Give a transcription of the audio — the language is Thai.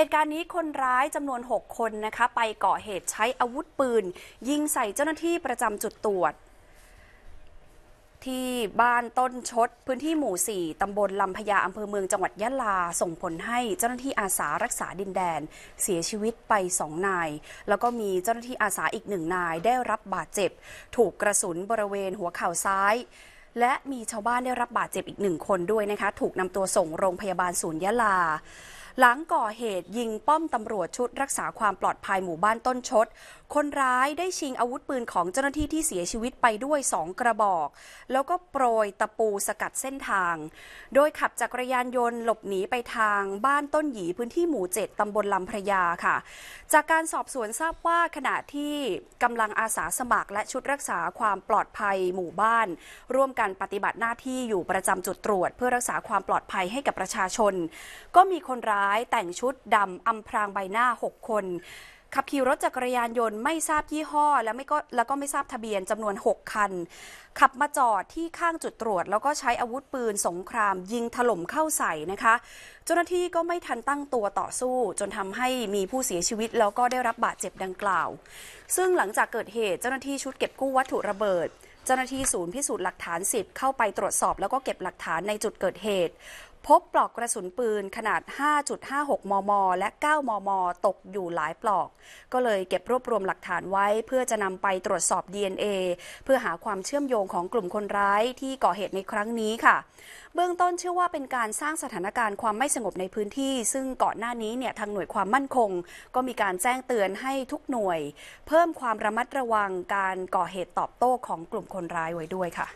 เหตุการณ์นี้คนร้ายจำนวน 6 คนนะคะไปก่อเหตุใช้อาวุธปืน ยิงใส่เจ้าหน้าที่ประจำจุดตรวจ ที่บ้านต้นชดพื้นที่หมู่ 4ตำบลลำพญาอำเภอเมืองจังหวัดยะลาส่งผลให้เจ้าหน้าที่อาสารักษาดินแดน เสียชีวิตไปสองนาย แล้วก็มีเจ้าหน้าที่อาสาอีกหนึ่งนายได้รับบาดเจ็บ ถูกกระสุนบริเวณหัวเข่าซ้าย และมีชาวบ้านได้รับบาดเจ็บอีกหนึ่งคนด้วยนะคะถูกนำตัวส่งโรงพยาบาลศูนย์ยะลาหลังก่อเหตุยิงป้อมตำรวจชุดรักษาความปลอดภัยหมู่บ้านต้นชด คนร้ายได้ชิงอาวุธปืนของเจ้าหน้าที่ที่เสียชีวิตไปด้วยสองกระบอก แล้วก็โปรยตะปูสกัดเส้นทาง โดยขับจักรยานยนต์หลบหนีไปทางบ้านต้นหยีพื้นที่หมู่เจ็ดตำบลลำพระยาค่ะ จากการสอบสวนทราบว่าขณะที่กำลังอาสาสมัครและชุดรักษาความปลอดภัยหมู่บ้าน ร่วมกันปฏิบัติหน้าที่อยู่ประจำจุดตรวจ เพื่อรักษาความปลอดภัยให้กับประชาชน ก็มีคนร้ายายแต่งชุดดำอำพรางใบหน้า 6 คน ขับขี่รถจักรยานยนต์ไม่ทราบยี่ห้อและไม่ก็แล้วก็ไม่ทราบทะเบียนจำนวน 6 คัน ขับมาจอดที่ข้างจุดตรวจ แล้วก็ใช้อาวุธปืนสงคราม ยิงถล่มเข้าใส่นะคะเจ้าหน้าที่ก็ไม่ทันตั้งตัวต่อสู้จนทำให้มีผู้เสียชีวิตแล้วก็ได้รับบาดเจ็บดังกล่าว ซึ่งหลังจากเกิดเหตุเจ้าหน้าที่ชุดเก็บกู้วัตถุระเบิด เจ้าหน้าที่ศูนย์พิสูจน์หลักฐานสิ์เข้าไปตรวจสอบ แล้วก็เก็บหลักฐานในจุดเกิดเหตุพบปลอกกระสุนปืนขนาด 5.56 มม และ 9 มม ตกอยู่หลายปลอก ก็เลยเก็บรวบรวมหลักฐานไว้เพื่อจะนำไปตรวจสอบ DNA เพื่อหาความเชื่อมโยงของกลุ่มคนร้ายที่ก่อเหตุในครั้งนี้ค่ะ เบื้องต้นเชื่อว่าเป็นการสร้างสถานการณ์ความไม่สงบในพื้นที่ ซึ่งก่อนหน้านี้เนี่ยทางหน่วยความมั่นคง ก็มีการแจ้งเตือนให้ทุกหน่วย เพิ่มความระมัดระวังการก่อเหตุตอบโต้ของกลุ่มคนร้ายไว้ด้วยค่ะ